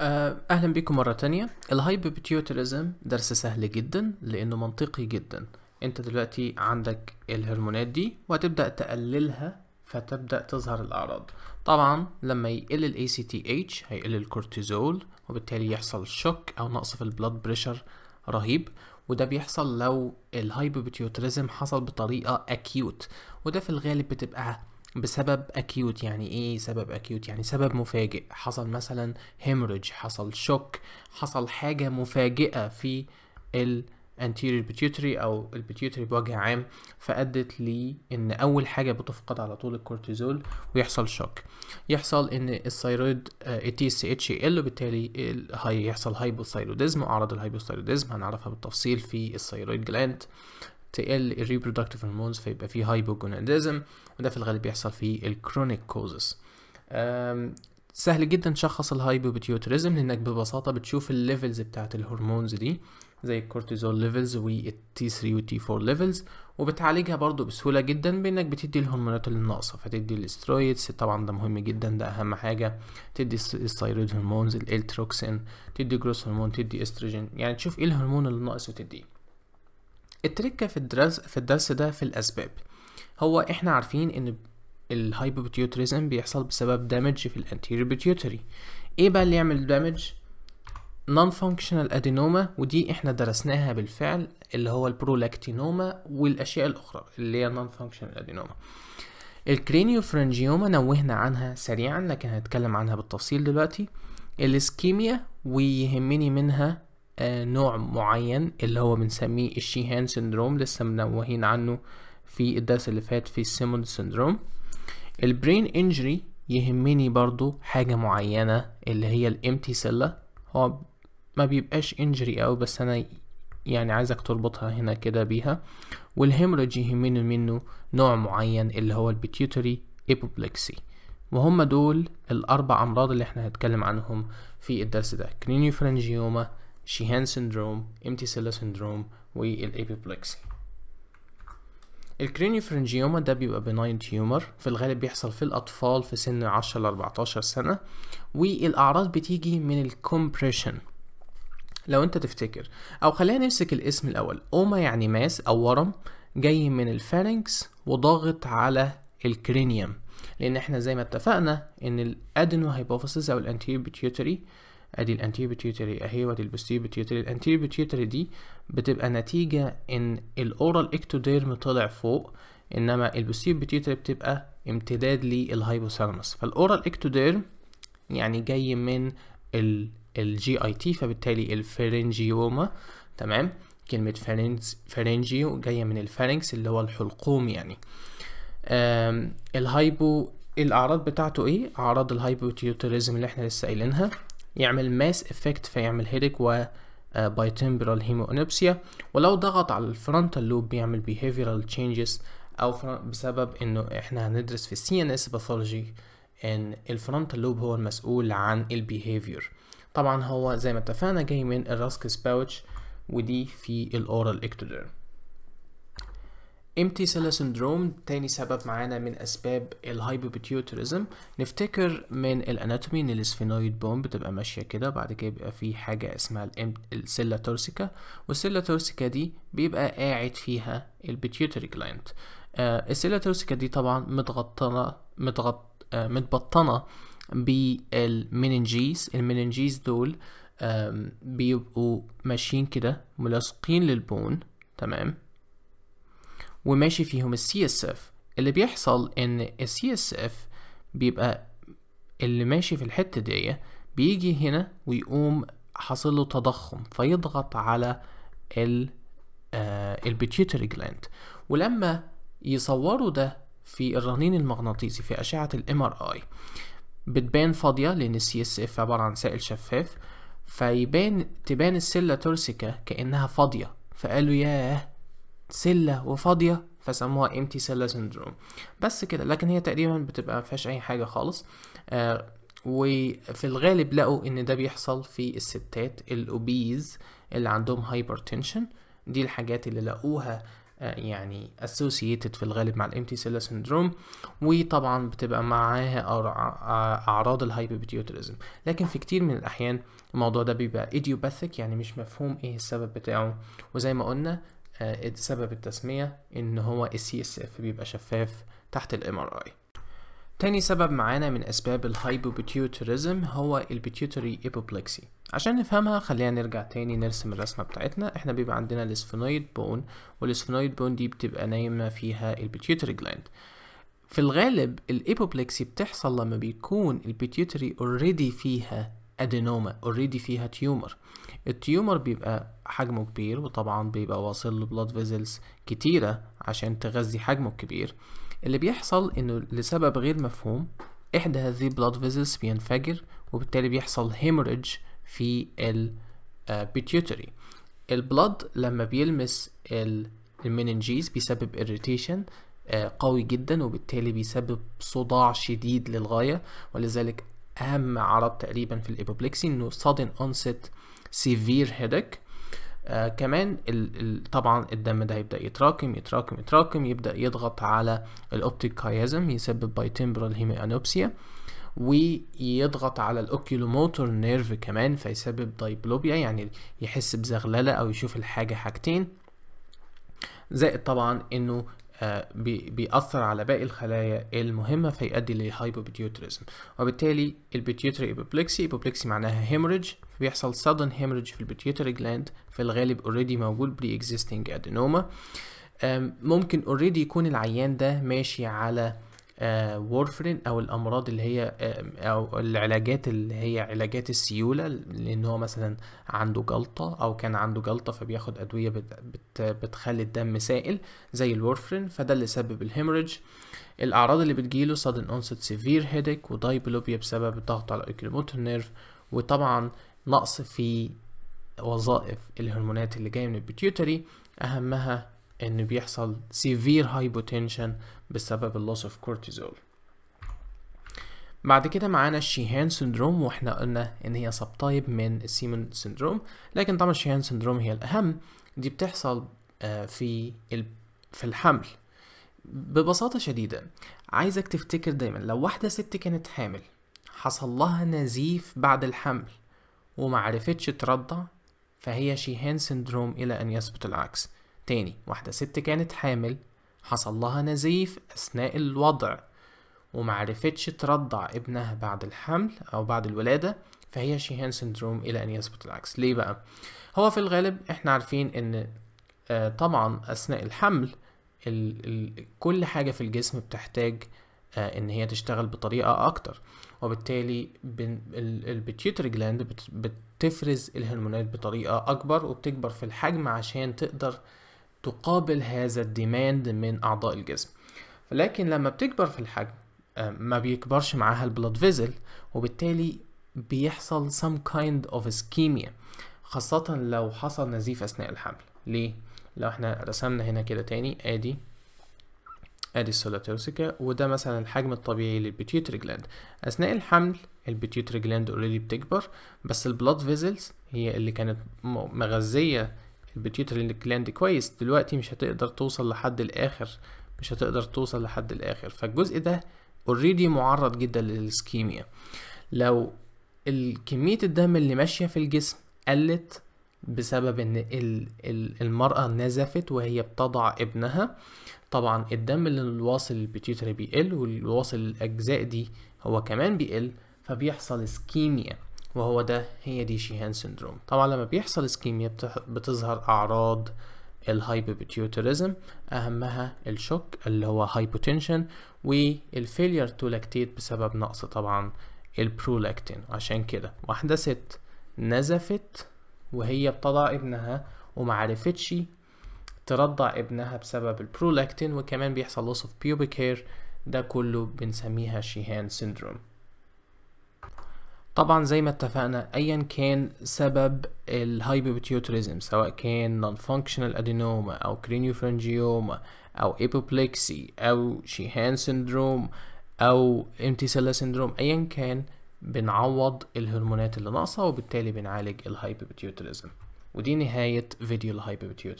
آه، أهلا بكم مرة تانية الهايبوبيتيوترزم درس سهل جدا لأنه منطقي جدا أنت دلوقتي عندك الهرمونات دي وهتبدأ تقللها فتبدأ تظهر الأعراض طبعا لما يقل ال ACTH هيقل الكورتيزول وبالتالي يحصل شوك أو نقص في البلاد بريشر رهيب وده بيحصل لو الهايبوبيتيوترزم حصل بطريقة أكيوت وده في الغالب بتبقى بسبب اكيوت يعني ايه سبب اكيوت يعني سبب مفاجئ حصل مثلا هيموريج حصل شوك حصل حاجه مفاجئه في الانتيريور pituitary او البيتيوتري بوجه عام فادت ان اول حاجه بتفقد على طول الكورتيزول ويحصل شوك يحصل ان الثيرويد تي اس اتش ال وبالتالي هيحصل هايبوثايروديزم واعراض الهايبوثايروديزم هنعرفها بالتفصيل في الثيرويد جلاند تقل الريبرودكتيف هرمونز فيبقى في هايبوجونيديزم وده في الغالب بيحصل في الكرونيك كوزز سهل جدا تشخص الهايبوبيتيوتريزم لانك ببساطه بتشوف الليفلز بتاعه الهرمونز دي زي الكورتيزول ليفلز والتي 3 والتي 4 ليفلز وبتعالجها برضو بسهوله جدا بانك بتدي الهرمونات اللي ناقصه فتدي الاسترويدز طبعا ده مهم جدا ده اهم حاجه تدي الثايرويد هرمونز الالتروكسين تدي جروس هرمون تدي استروجين يعني تشوف ايه الهرمون اللي ناقص وتديه التركة في الدرس في الدرس ده في الأسباب هو إحنا عارفين إن الهايبوبيوتريزم بيحصل بسبب دامج في الأنتيري بيوتري إيه بقى اللي يعمل دامج؟ نون فانكشنال ادينوما ودي احنا درسناها بالفعل اللي هو البرولاكتينوما والاشياء الاخرى اللي هي نون فانكشنال ادينوما الكرينيوفرنجيوما نوهنا عنها سريعا لكن هنتكلم عنها بالتفصيل دلوقتي الاسكيميا ويهمني منها آه، نوع معين اللي هو بنسميه الشيهان سندروم لسه منوهين عنه في الدرس اللي فات في السيمون سندروم البرين انجري يهمني برضو حاجة معينة اللي هي الامتي سيلا هو ما بيبقاش انجري او بس انا يعني عايزك تربطها هنا كده بيها والهيموريج يهمني منه نوع معين اللي هو البيتيوتري ايبوبلكسي وهم دول الاربع امراض اللي احنا هنتكلم عنهم في الدرس ده كرينيوفرنجيوما شيهان سندروم سيلا سندروم والابيبلكسي الكرينيوفرنجيوما ده بيبقى بناين تيومر في الغالب بيحصل في الأطفال في سن 10 ل 14 سنة والأعراض بتيجي من الكومبريشن لو انت تفتكر او خلينا نمسك الاسم الاول اوما يعني ماس او ورم جاي من الفارنكس وضاغط على الكرينيوم لان احنا زي ما اتفقنا ان الادينو هايبوفيسيس او الانتير بيتيوتري ادي الانتيريور بيتيوتري اهي وادي البوستيريور بيتيوتري الانتيريور بيتيوتري دي بتبقى نتيجة ان الاورال اكتوديرم طلع فوق انما البوستيريور بيتيوتري بتبقى امتداد للهايبوثالاموس فالاورال اكتوديرم يعني جاي من الجي اي تي فبالتالي الفرنجيوما تمام كلمة فرنجيو جاية من الفارنكس اللي هو الحلقوم يعني الهايبو الأعراض بتاعته إيه؟ أعراض الهايبوتيوتريزم اللي إحنا لسه قايلينها يعمل ماس افكت فيعمل هيدك و بايتمبرال آه، هيمونيبسيا ولو ضغط على الفرونتال لوب بيعمل بيهيفيرال تشينجز او بسبب انه احنا هندرس في السي ان اس باثولوجي ان الفرونتال لوب هو المسؤول عن البيهيفير طبعا هو زي ما اتفقنا جاي من الراسكس باوتش ودي في الاورال اكتوديرم امتي سيلا سندروم تاني سبب معانا من اسباب الهايبوبيتيوتوريزم نفتكر من الاناتومي ان الاسفينويد بوم بتبقى ماشيه كده بعد كده بيبقى في حاجه اسمها السيلا تورسيكا والسيلا تورسيكا دي بيبقى قاعد فيها البيتيوتري جلاند آه السيلا تورسيكا دي طبعا متغطنه متغط آه متبطنه بالمننجيز المننجيز دول آه بيبقوا ماشيين كده ملاصقين للبون تمام وماشي فيهم السي اس اف اللي بيحصل ان السي اس اف بيبقى اللي ماشي في الحتة دي بيجي هنا ويقوم حاصل له تضخم فيضغط على ال آه البيتيوتري جلاند ولما يصوروا ده في الرنين المغناطيسي في أشعة الام ار اي بتبان فاضية لأن السي اس اف عبارة عن سائل شفاف فيبان تبان السلة تورسيكا كأنها فاضية فقالوا ياه سله وفاضيه فسموها empty cell syndrome بس كده لكن هي تقريبا بتبقى مفيهاش اي حاجه خالص آه وفي الغالب لقوا ان ده بيحصل في الستات الاوبيز اللي عندهم hypertension دي الحاجات اللي لقوها آه، يعني associated في الغالب مع الامتي سيلا سندروم وطبعا بتبقى معاها آه، آه، اعراض الهايبوبيتيوتريزم لكن في كتير من الاحيان الموضوع ده بيبقى ايديوباثيك يعني مش مفهوم ايه السبب بتاعه وزي ما قلنا آه، سبب التسمية ان هو السي اس اف بيبقى شفاف تحت الام ار اي تاني سبب معانا من اسباب الهايبوبيتيوتريزم هو البيتيوتري ايبوبلكسي عشان نفهمها خلينا نرجع تاني نرسم الرسمه بتاعتنا احنا بيبقى عندنا الاسفنويد بون والاسفنويد بون دي بتبقى نايمه فيها البيتيوتري جلاند في الغالب الايبوبلكسي بتحصل لما بيكون البيتيوتري اوريدي فيها ادينوما اوريدي فيها تيومر التيومر بيبقى حجمه كبير وطبعا بيبقى واصل له بلاد فيزلز كتيرة عشان تغذي حجمه الكبير اللي بيحصل انه لسبب غير مفهوم احدى هذه بلاد فيزلز بينفجر وبالتالي بيحصل هيموريج في البيتيوتري آه، البلاد لما بيلمس المننجيز بيسبب اريتيشن آه، قوي جدا وبالتالي بيسبب صداع شديد للغاية ولذلك اهم عرض تقريبا في الابوبليكسي انه sudden onset severe headache آه كمان الـ الـ طبعا الدم ده هيبدا يتراكم يتراكم يتراكم يبدا يضغط على الاوبتيك كيازم يسبب تمبرال هيميانوبسيا ويضغط على الاوكيلوموتور نيرف كمان فيسبب دايبلوبيا يعني يحس بزغلله او يشوف الحاجه حاجتين زائد طبعا انه آه، بيأثر على باقي الخلايا المهمة فيؤدي لهايبوبيتيوتريزم وبالتالي البيتيوتري ايبوبليكسي ايبوبليكسي معناها هيموريج بيحصل سادن هيموريج في البيتيوتري جلاند في الغالب اوريدي موجود بري اكزيستنج ادينوما ممكن اوريدي يكون العيان ده ماشي على وورفرين آه، او الامراض اللي هي آه، او العلاجات اللي هي علاجات السيوله لان هو مثلا عنده جلطه او كان عنده جلطه فبياخد ادويه بتخلي الدم سائل زي الورفرين فده اللي سبب الهيموريدج الاعراض اللي بتجيله sudden اونست سيفير هيديك ودايبلوبيا بسبب الضغط على الاوكيلوموتور نيرف وطبعا نقص في وظائف الهرمونات اللي جايه من البيتيوتري اهمها ان بيحصل severe hypotension بسبب اللوس اوف كورتيزول بعد كده معانا الشيهان سندروم واحنا قلنا ان هي سب تايب من السيمون سندروم لكن طبعا الشيهان سندروم هي الاهم دي بتحصل آه، في في الحمل ببساطة شديدة عايزك تفتكر دايما لو واحدة ست كانت حامل حصل لها نزيف بعد الحمل ومعرفتش ترضع فهي شيهان سندروم إلى أن يثبت العكس تاني واحدة ست كانت حامل حصل لها نزيف أثناء الوضع ومعرفتش ترضع ابنها بعد الحمل أو بعد الولادة فهي شيهان سندروم إلى أن يثبت العكس ليه بقى؟ هو في الغالب احنا عارفين أن آه، طبعا أثناء الحمل كل حاجة في الجسم بتحتاج آه، ان هي تشتغل بطريقه اكتر وبالتالي البيتيوتر جلاند بتفرز الهرمونات بطريقه اكبر وبتكبر في الحجم عشان تقدر تقابل هذا الديماند من أعضاء الجسم لكن لما بتكبر في الحجم آه، ما بيكبرش معاها البلد فيزل وبالتالي بيحصل some kind of ischemia خاصة لو حصل نزيف أثناء الحمل ليه؟ لو احنا رسمنا هنا كده تاني ادي ادي السولاتوسيكا وده مثلا الحجم الطبيعي للبيتيوتري جلاند اثناء الحمل البيتيوتري جلاند اوريدي بتكبر بس البلاد فيزلز هي اللي كانت مغذيه البيتيوتري جلاند كويس دلوقتي مش هتقدر توصل لحد الاخر مش هتقدر توصل لحد الاخر فالجزء ده اوريدي معرض جدا للاسكيميا لو الكمية الدم اللي ماشية في الجسم قلت بسبب ان المرأة نزفت وهي بتضع ابنها طبعا الدم اللي واصل البيتيوتري بيقل واللي واصل الاجزاء دي هو كمان بيقل فبيحصل اسكيميا وهو ده هي دي شيهان سندروم طبعا لما بيحصل اسكيميا بتظهر اعراض الهايبوبيتيوتوريزم اهمها الشوك اللي هو هايبوتنشن والفيلير تو لاكتيت بسبب نقص طبعا البرولاكتين عشان كده واحده ست نزفت وهي بتضع ابنها ومعرفتش ترضع ابنها بسبب البرولاكتين وكمان بيحصل loss of pubic hair ده كله بنسميها شيهان syndrome طبعا زي ما اتفقنا ايا كان سبب الهايبوبيتيوتريزم سواء كان نون فانكشنال ادينوما او كرينيوفرنجيوما او ايبوبليكسي او شيهان سندروم او امتسالة سندروم ايا كان بنعوض الهرمونات اللي ناقصه وبالتالي بنعالج الهايبوبيتيوتريزم ودي نهايه فيديو الهايبوبيتيوتريزم